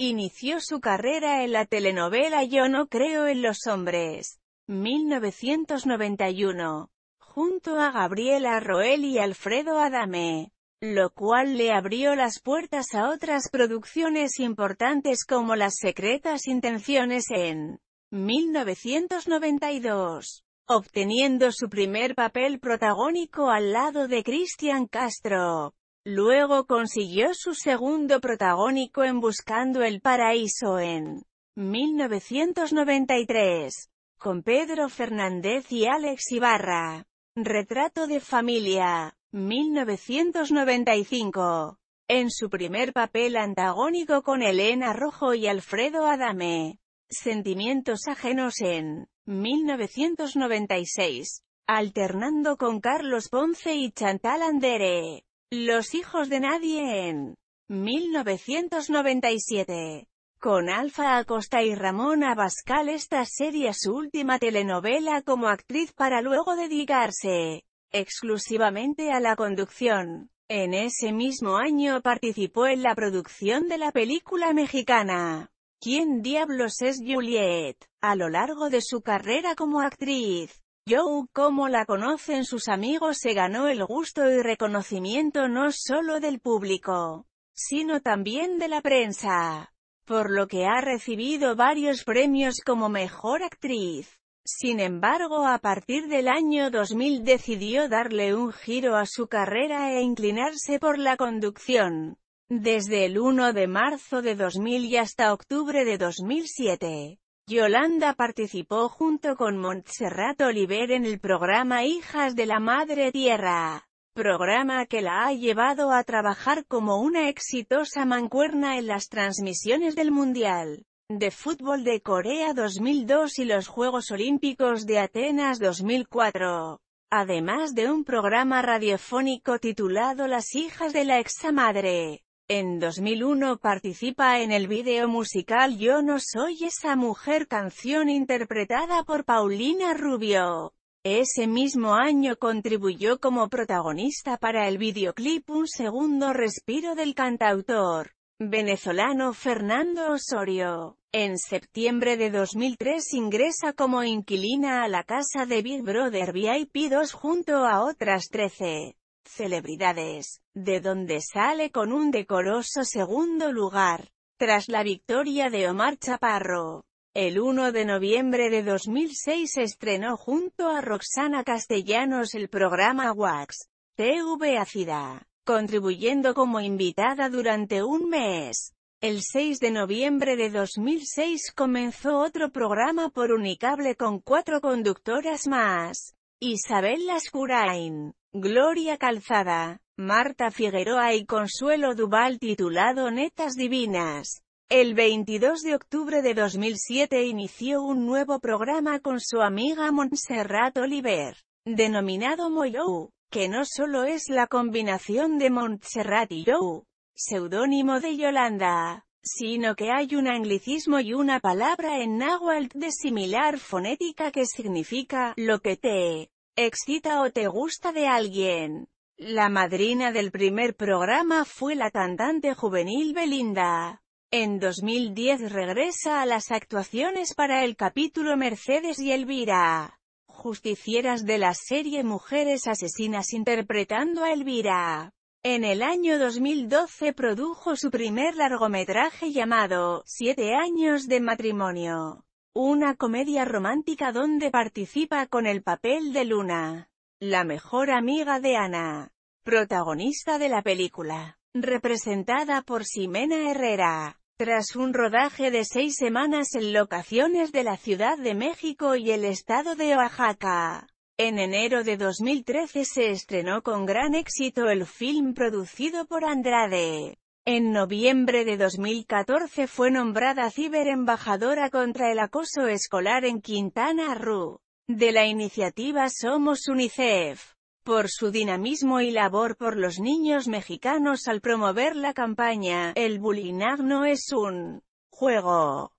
Inició su carrera en la telenovela Yo no creo en los hombres, 1991, junto a Gabriela Roel y Alfredo Adame, lo cual le abrió las puertas a otras producciones importantes como Las secretas intenciones en 1992, obteniendo su primer papel protagónico al lado de Cristian Castro. Luego consiguió su segundo protagónico en Buscando el Paraíso en 1993, con Pedro Fernández y Alex Ibarra. Retrato de familia, 1995. En su primer papel antagónico con Elena Rojo y Alfredo Adame. Sentimientos ajenos en 1996, alternando con Carlos Ponce y Chantal Andere. Los hijos de nadie en 1997. Con Alfa Acosta y Ramón Abascal esta es su última telenovela como actriz para luego dedicarse exclusivamente a la conducción. En ese mismo año participó en la producción de la película mexicana ¿Quién diablos es Juliet? A lo largo de su carrera como actriz, Joe, como la conocen sus amigos, se ganó el gusto y reconocimiento no solo del público, sino también de la prensa, por lo que ha recibido varios premios como mejor actriz. Sin embargo, a partir del año 2000 decidió darle un giro a su carrera e inclinarse por la conducción. Desde el 1 de marzo de 2000 y hasta octubre de 2007, Yolanda participó junto con Montserrat Oliver en el programa Hijas de la Madre Tierra, programa que la ha llevado a trabajar como una exitosa mancuerna en las transmisiones del Mundial de Fútbol de Corea 2002 y los Juegos Olímpicos de Atenas 2004, además de un programa radiofónico titulado Las Hijas de la Examadre. En 2001 participa en el video musical Yo no soy esa mujer canción interpretada por Paulina Rubio. Ese mismo año contribuyó como protagonista para el videoclip Un segundo respiro del cantautor venezolano Fernando Osorio. En septiembre de 2003 ingresa como inquilina a la casa de Big Brother VIP 2 junto a otras 13 celebridades, de donde sale con un decoroso segundo lugar, tras la victoria de Omar Chaparro. El 1 de noviembre de 2006 estrenó junto a Roxana Castellanos el programa Wax TV Acida, contribuyendo como invitada durante un mes. El 6 de noviembre de 2006 comenzó otro programa por Unicable con cuatro conductoras más. Isabel Lascurain, Gloria Calzada, Marta Figueroa y Consuelo Duval titulado Netas Divinas. El 22 de octubre de 2007 inició un nuevo programa con su amiga Montserrat Oliver, denominado Moyou, que no solo es la combinación de Montserrat y Jou, seudónimo de Yolanda, sino que hay un anglicismo y una palabra en náhuatl de similar fonética que significa, lo que te excita o te gusta de alguien. La madrina del primer programa fue la cantante juvenil Belinda. En 2010 regresa a las actuaciones para el capítulo Mercedes y Elvira. Justicieras de la serie Mujeres Asesinas interpretando a Elvira. En el año 2012 produjo su primer largometraje llamado, Siete años de matrimonio, una comedia romántica donde participa con el papel de Luna, la mejor amiga de Ana, protagonista de la película, representada por Ximena Herrera. Tras un rodaje de seis semanas en locaciones de la Ciudad de México y el estado de Oaxaca, en enero de 2013 se estrenó con gran éxito el film producido por Andrade. En noviembre de 2014 fue nombrada ciberembajadora contra el acoso escolar en Quintana Roo, de la iniciativa Somos UNICEF. Por su dinamismo y labor por los niños mexicanos al promover la campaña, el bullying no es un juego.